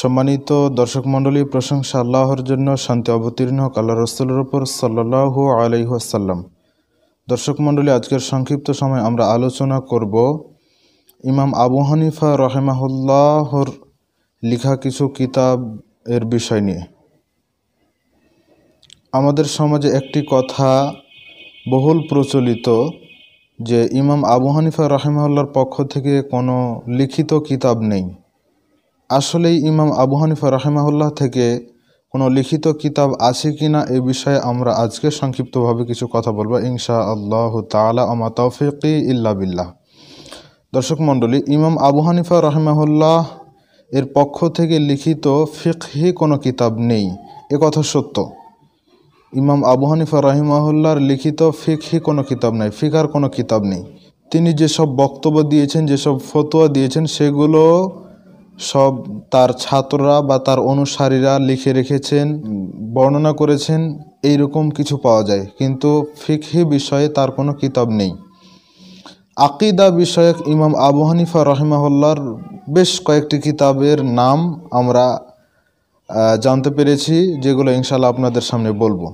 সম্মানিত দর্শক মণ্ডলী প্রশংসা আল্লাহর জন্য শান্তি অবতীর্ণ হোক আল্লাহ রসুলের ওপর সাল্লাহু আলাইহাসাল্লাম দর্শক মণ্ডলী আজকের সংক্ষিপ্ত সময় আমরা আলোচনা করব ইমাম আবু হানিফা রহেমাহুল্লাহর লিখা কিছু কিতাব এর বিষয় নিয়ে আমাদের সমাজে একটি কথা বহুল প্রচলিত যে ইমাম আবু হানিফা রহেমাহুল্লার পক্ষ থেকে কোনো লিখিত কিতাব নেই আসলেই ইমাম আবু হানিফা রাহেমাহুল্লাহ থেকে কোনো লিখিত কিতাব আছে কি না এ বিষয়ে আমরা আজকে সংক্ষিপ্তভাবে কিছু কথা বলবো ইনশা আল্লাহ তালা আমা তৌফিকি ইল্লা বিল্লাহ দর্শক মণ্ডলী ইমাম আবু হানিফা রহমাহুল্লাহ এর পক্ষ থেকে লিখিত ফিকহি কোনো কিতাব নেই এ কথা সত্য ইমাম আবু হানিফা রহিমাহুল্লার লিখিত ফিকহি কোনো কিতাব নেই ফিকার কোনো কিতাব নেই তিনি যেসব বক্তব্য দিয়েছেন যেসব ফতোয়া দিয়েছেন সেগুলো সব তার ছাত্ররা বা তার অনুসারীরা লিখে রেখেছেন বর্ণনা করেছেন এই রকম কিছু পাওয়া যায় কিন্তু ফিকহি বিষয়ে তার কোনো কিতাব নেই আকিদা বিষয়ক ইমাম আবু হানিফা রহেমাহল্লার বেশ কয়েকটি কিতাবের নাম আমরা জানতে পেরেছি যেগুলো ইনশাল্লাহ আপনাদের সামনে বলবো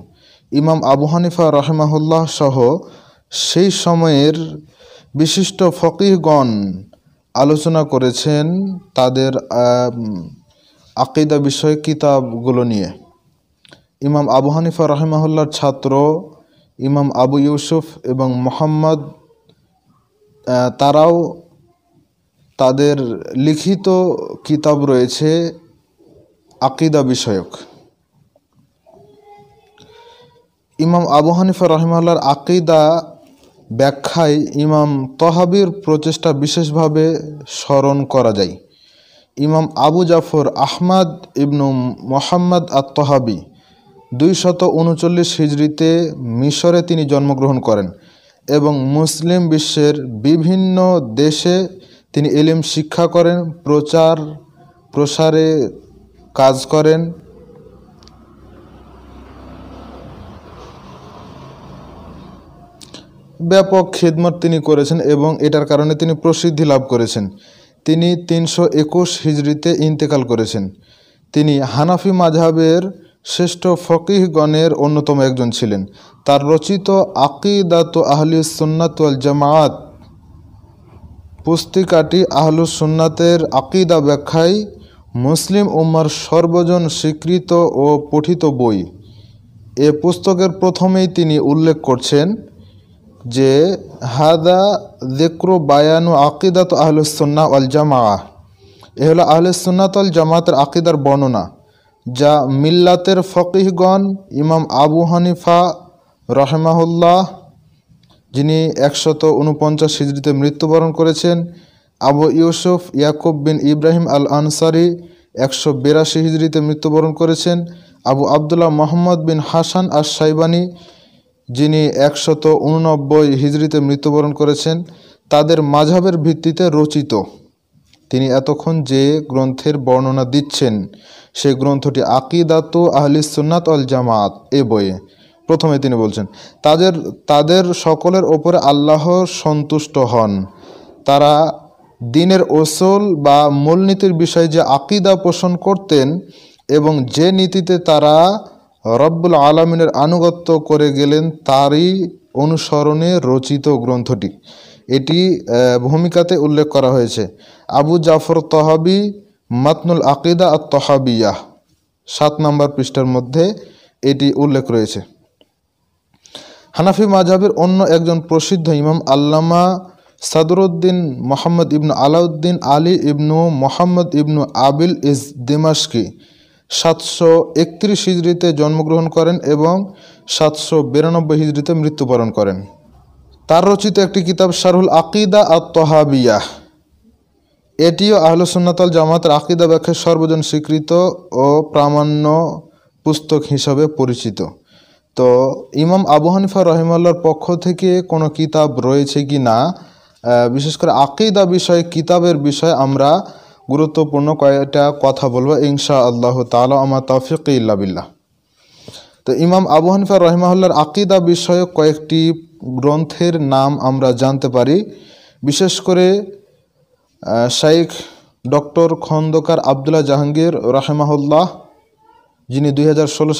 ইমাম আবু হানিফা রহেমাহুল্লাহ সহ সেই সময়ের বিশিষ্ট ফকিহগণ আলোচনা করেছেন তাদের আকিদা বিষয়ক কিতাবগুলো নিয়ে ইমাম আবু হানিফা রহমাহুল্লার ছাত্র ইমাম আবু ইউসুফ এবং মোহাম্মদ তারাও তাদের লিখিত কিতাব রয়েছে আকিদা বিষয়ক ইমাম আবু হানিফা রহমাল্লার আকিদা ব্যাখ্যায় ইমাম তহাবির প্রচেষ্টা বিশেষভাবে স্মরণ করা যায় ইমাম আবু জাফর আহমাদ ইবনু মোহাম্মদ দুই দুইশত উনচল্লিশ হিজড়িতে মিশরে তিনি জন্মগ্রহণ করেন এবং মুসলিম বিশ্বের বিভিন্ন দেশে তিনি এলিম শিক্ষা করেন প্রচার প্রসারে কাজ করেন ব্যাপক খেদমত তিনি করেছেন এবং এটার কারণে তিনি প্রসিদ্ধি লাভ করেছেন তিনি তিনশো একুশ হিজড়িতে ইন্তেকাল করেছেন তিনি হানাফি মাঝহাবের শ্রেষ্ঠ ফকিহগণের অন্যতম একজন ছিলেন তার রচিত আকিদাত আহলি সুন্নাত জামাত পুস্তিকাটি আহলু সুন্নাতের আকিদা ব্যাখ্যায় মুসলিম উম্মার সর্বজন স্বীকৃত ও পঠিত বই এ পুস্তকের প্রথমেই তিনি উল্লেখ করছেন যে হাদা দেকরো বায়ানু আকিদাত আহলুসন্না আল জামা এ হলো আহলুসন্নাত আল জামাতের আকিদার বর্ণনা যা মিল্লাতের ফকিহগণ ইমাম আবু হানিফা রহমাহুল্লাহ যিনি একশত উনপঞ্চাশ হিজড়িতে মৃত্যুবরণ করেছেন আবু ইউসুফ ইয়াকুব বিন ইব্রাহিম আল আনসারি একশো বিরাশি হিজড়িতে মৃত্যুবরণ করেছেন আবু আবদুল্লাহ মোহাম্মদ বিন হাসান আর সাইবানী যিনি একশত উননব্বই হিজড়িতে মৃত্যুবরণ করেছেন তাদের মাঝাবের ভিত্তিতে রচিত তিনি এতক্ষণ যে গ্রন্থের বর্ণনা দিচ্ছেন সে গ্রন্থটি আকিদাতু আহলি সুন্নাত অল জামাত এ বইয়ে প্রথমে তিনি বলছেন তাদের তাদের সকলের ওপরে আল্লাহ সন্তুষ্ট হন তারা দিনের ওসল বা মূলনীতির বিষয়ে যে আকিদা পোষণ করতেন এবং যে নীতিতে তারা রব্বুল আলমিনের আনুগত্য করে গেলেন তারই অনুসরণে রচিত গ্রন্থটি এটি ভূমিকাতে উল্লেখ করা হয়েছে আবু জাফর তহাবি মাতনুল আকিদা আর তহাবিয়াহ সাত নম্বর পৃষ্ঠার মধ্যে এটি উল্লেখ রয়েছে হানাফি মাজাবের অন্য একজন প্রসিদ্ধ ইমাম আল্লামা সাদরুদ্দিন মোহাম্মদ ইবনু আলাউদ্দিন আলী ইবনু মোহাম্মদ ইবনু আবিল ইস দিমাসকি সাতশো একত্রিশ হিজড়িতে জন্মগ্রহণ করেন এবং সাতশো বিরানব্বই হিজড়িতে মৃত্যুবরণ করেন তার রচিত একটি কিতাব শারুল আকিদা আর তহাবিয়া এটিও আহলসন্নাতাল জামাতের আকিদা ব্যাখ্যা সর্বজন স্বীকৃত ও প্রামাণ্য পুস্তক হিসাবে পরিচিত তো ইমাম আবু হানিফা রহিমাল্লার পক্ষ থেকে কোনো কিতাব রয়েছে কি না বিশেষ করে আকিদা বিষয়ে কিতাবের বিষয়ে আমরা গুরুত্বপূর্ণ কয়েকটা কথা বলবো ইনশা আল্লাহ তালা আমার তফিক ইল্লাবিল্লা তো ইমাম আবু হানিফা রহমাউল্লার আকিদা বিষয়ক কয়েকটি গ্রন্থের নাম আমরা জানতে পারি বিশেষ করে শাইখ ডক্টর খন্দকার আবদুল্লাহ জাহাঙ্গীর রাহেমাহুল্লাহ যিনি দুই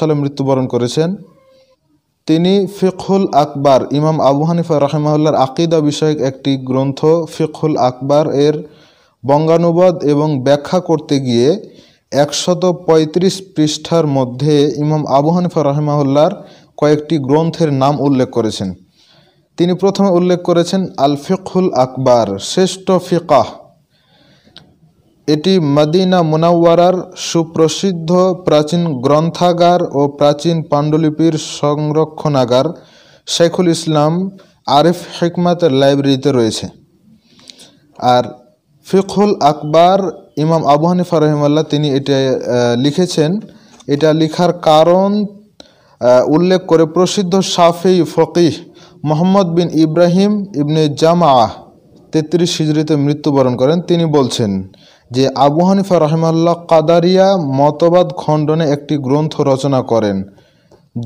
সালে মৃত্যুবরণ করেছেন তিনি ফিকহুল আকবার ইমাম আবু হানিফা রহমাউল্লার আকিদা বিষয়ক একটি গ্রন্থ ফিকহুল আকবার এর বঙ্গানুবাদ এবং ব্যাখ্যা করতে গিয়ে একশত পঁয়ত্রিশ পৃষ্ঠার মধ্যে ইমাম আবু হানিফা রহমাউল্লার কয়েকটি গ্রন্থের নাম উল্লেখ করেছেন তিনি প্রথমে উল্লেখ করেছেন আল ফিকুল আকবর শ্রেষ্ঠ ফিকাহ এটি মদিনা মুনাওয়ারার সুপ্রসিদ্ধ প্রাচীন গ্রন্থাগার ও প্রাচীন পাণ্ডুলিপির সংরক্ষণাগার শেখুল ইসলাম আরিফ হেকমাতের লাইব্রেরিতে রয়েছে আর ফিখুল আকবার ইমাম আবু হানিফা রহিমাল্লাহ তিনি এটা লিখেছেন এটা লিখার কারণ উল্লেখ করে প্রসিদ্ধ সাফি ফকিহ মোহাম্মদ বিন ইব্রাহিম ইবনে জামা তেত্রিশ হিজড়িতে মৃত্যুবরণ করেন তিনি বলছেন যে আবু হানিফা রহমাল্লা কাদারিয়া মতবাদ খণ্ডনে একটি গ্রন্থ রচনা করেন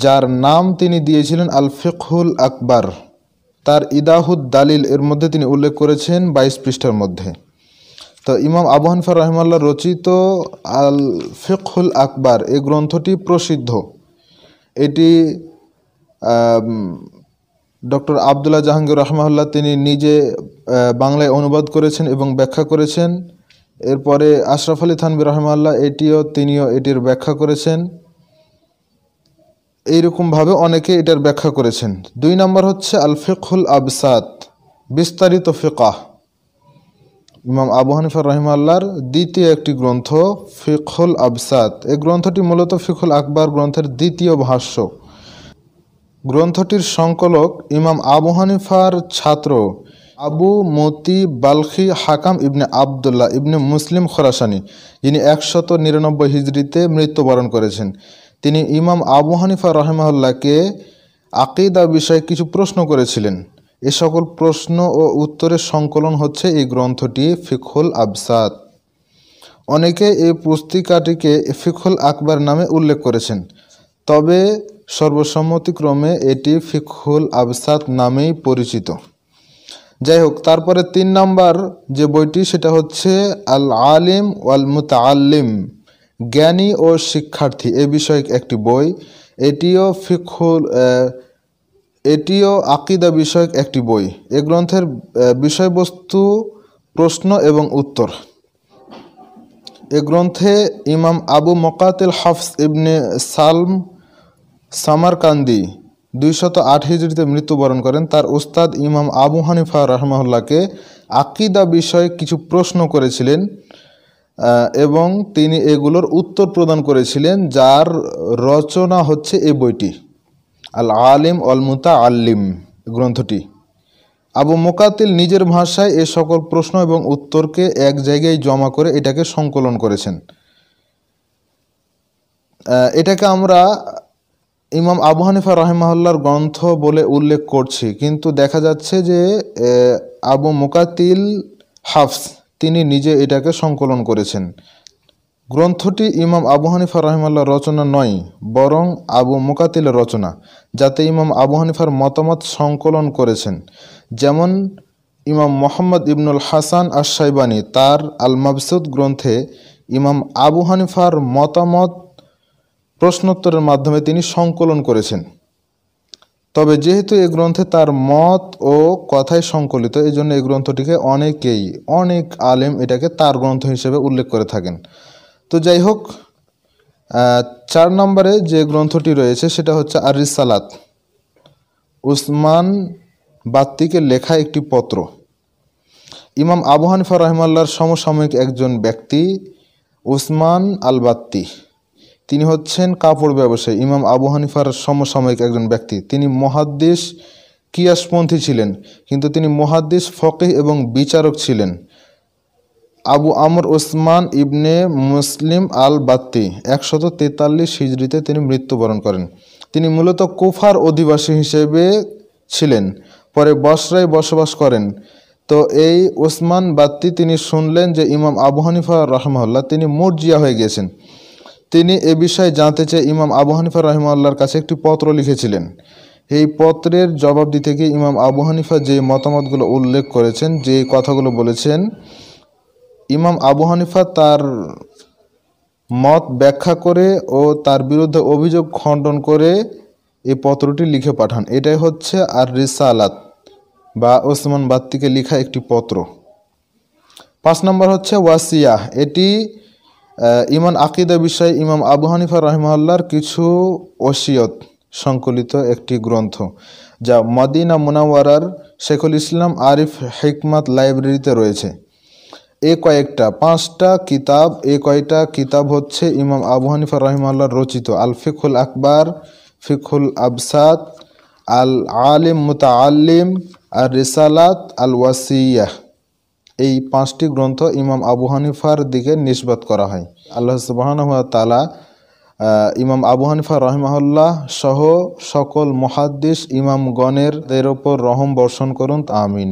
যার নাম তিনি দিয়েছিলেন আল ফিকহুল আকবর তার ইদাহুদ দালিল এর মধ্যে তিনি উল্লেখ করেছেন বাইশ পৃষ্ঠার মধ্যে তো ইমাম আবু হানিফা রহমাল্লা রচিত আল ফেকুল আকবার এই গ্রন্থটি প্রসিদ্ধ এটি ডক্টর আবদুল্লাহ জাহাঙ্গীর রহমাল্লাহ তিনি নিজে বাংলায় অনুবাদ করেছেন এবং ব্যাখ্যা করেছেন এরপরে আশরাফ আলী থানবি রহমাল্লাহ এটিও তিনিও এটির ব্যাখ্যা করেছেন এইরকমভাবে অনেকে এটার ব্যাখ্যা করেছেন দুই নম্বর হচ্ছে আল আবসাদ বিস্তারিত ফেকাহ ইমাম আবু রহিম আল্লাহর দ্বিতীয় একটি গ্রন্থ ফিখুল আবসাদ এই গ্রন্থটি মূলত ফিখুল আকবর গ্রন্থের দ্বিতীয় ভাষ্য গ্রন্থটির সংকলক ইমাম আবু হানিফার ছাত্র আবু মতি বালখি হাকাম ইবনে আবদুল্লাহ ইবনে মুসলিম খোরাসানি যিনি একশত নিরানব্বই হিজড়িতে মৃত্যুবরণ করেছেন তিনি ইমাম আবু হানিফা রহমাল্লাহকে আকিদা বিষয়ে কিছু প্রশ্ন করেছিলেন এ সকল প্রশ্ন ও উত্তরের সংকলন হচ্ছে এই গ্রন্থটি ফিখুল আবসাদ অনেকে এই পুস্তিকাটিকে ফিখুল আকবর নামে উল্লেখ করেছেন তবে সর্বসম্মতিক্রমে এটি ফিখুল আবসাদ নামেই পরিচিত যাই হোক তারপরে তিন নাম্বার যে বইটি সেটা হচ্ছে আল আলিম ওয়াল আলিম জ্ঞানী ও শিক্ষার্থী এ বিষয়ক একটি বই এটিও ফিখুল এটিও আকিদা বিষয়ক একটি বই এ গ্রন্থের বিষয়বস্তু প্রশ্ন এবং উত্তর এ গ্রন্থে ইমাম আবু মকাতিল হাফস ইবনে সালম সামারকান্দি দুইশত আট হিজড়িতে মৃত্যুবরণ করেন তার উস্তাদ ইমাম আবু হানিফা রহমাল্লাকে আকিদা বিষয়ে কিছু প্রশ্ন করেছিলেন এবং তিনি এগুলোর উত্তর প্রদান করেছিলেন যার রচনা হচ্ছে এই বইটি আল আলিম অল মুতা আল্লিম গ্রন্থটি আবু মোকাতিল নিজের ভাষায় এ সকল প্রশ্ন এবং উত্তরকে এক জায়গায় জমা করে এটাকে সংকলন করেছেন এটাকে আমরা ইমাম আবু হানিফা রহেমাহুল্লার গ্রন্থ বলে উল্লেখ করছি কিন্তু দেখা যাচ্ছে যে আবু মোকাতিল হাফস তিনি নিজে এটাকে সংকলন করেছেন গ্রন্থটি ইমাম আবু হানিফা রহমাল্লা রচনা নয় বরং আবু মুকাতিলের রচনা যাতে ইমাম আবু হানিফার মতামত সংকলন করেছেন যেমন ইমাম মোহাম্মদ ইবনুল হাসান আর সাইবানী তার আল মাবসুদ গ্রন্থে ইমাম আবু হানিফার মতামত প্রশ্নোত্তরের মাধ্যমে তিনি সংকলন করেছেন তবে যেহেতু এই গ্রন্থে তার মত ও কথাই সংকলিত এই জন্য এই গ্রন্থটিকে অনেকেই অনেক আলেম এটাকে তার গ্রন্থ হিসেবে উল্লেখ করে থাকেন তো যাই হোক চার নম্বরে যে গ্রন্থটি রয়েছে সেটা হচ্ছে আর রিসালাত উসমান বাত্তিকে লেখা একটি পত্র ইমাম আবহান হানিফা সমসাময়িক একজন ব্যক্তি উসমান আল বাত্তি তিনি হচ্ছেন কাপড় ব্যবসায়ী ইমাম আবু হানিফার সমসাময়িক একজন ব্যক্তি তিনি মহাদ্দেশ কিয়াসপন্থী ছিলেন কিন্তু তিনি মহাদ্দেশ ফকে এবং বিচারক ছিলেন আবু আমর ওসমান ইবনে মুসলিম আল বাত্তি একশত তেতাল্লিশ হিজড়িতে তিনি মৃত্যুবরণ করেন তিনি মূলত কুফার অধিবাসী হিসেবে ছিলেন পরে বসরায় বসবাস করেন তো এই ওসমান বাত্তি তিনি শুনলেন যে ইমাম আবু হানিফা রহমাল্লাহ তিনি মর্জিয়া হয়ে গিয়েছেন তিনি এ বিষয়ে জানতে চেয়ে ইমাম আবু হানিফা রহমাল্লার কাছে একটি পত্র লিখেছিলেন এই পত্রের জবাব দিতে গিয়ে ইমাম আবু হানিফা যে মতামতগুলো উল্লেখ করেছেন যে কথাগুলো বলেছেন ইমাম আবু হানিফা তার মত ব্যাখ্যা করে ও তার বিরুদ্ধে অভিযোগ খণ্ডন করে এই পত্রটি লিখে পাঠান এটাই হচ্ছে আর রিসালাত বা ওসমান বাত্তিকে লেখা একটি পত্র পাঁচ নম্বর হচ্ছে ওয়াসিয়া এটি ইমান আকিদা বিষয়ে ইমাম আবু হানিফা রহমাল্লার কিছু ওসিয়ত সংকলিত একটি গ্রন্থ যা মদিনা মুনাওয়ারার শেখুল ইসলাম আরিফ হেকমাত লাইব্রেরিতে রয়েছে এ কয়েকটা পাঁচটা কিতাব এ কয়টা কিতাব হচ্ছে ইমাম আবু হানিফা রহিমাল্লাহ রচিত আল ফিকুল আকবর ফিকুল আবসাদ আল আলিম মুতা আলিম আর রিসালাত আল ওয়াসিয়াহ এই পাঁচটি গ্রন্থ ইমাম আবু হানিফার দিকে নিষ্পাত করা হয় আল্লাহ সুবাহানুয়া তালা ইমাম আবু হানিফা রহমাহুল্লাহ সহ সকল মহাদ্দিস গণের এর ওপর রহম বর্ষণ করুন আমিন